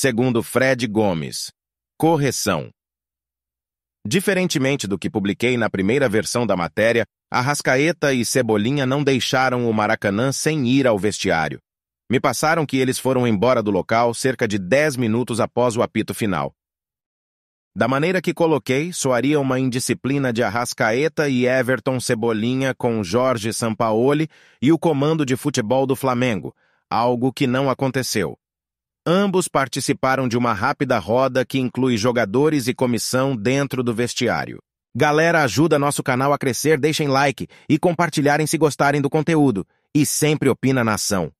segundo Fred Gomes. Correção. Diferentemente do que publiquei na primeira versão da matéria, Arrascaeta e Cebolinha não deixaram o Maracanã sem ir ao vestiário. Me passaram que eles foram embora do local cerca de 10 minutos após o apito final. Da maneira que coloquei, soaria uma indisciplina de Arrascaeta e Everton Cebolinha com Jorge Sampaoli e o comando de futebol do Flamengo, algo que não aconteceu. Ambos participaram de uma rápida roda que inclui jogadores e comissão dentro do vestiário. Galera, ajuda nosso canal a crescer, deixem like e compartilharem se gostarem do conteúdo. E sempre opina na ação.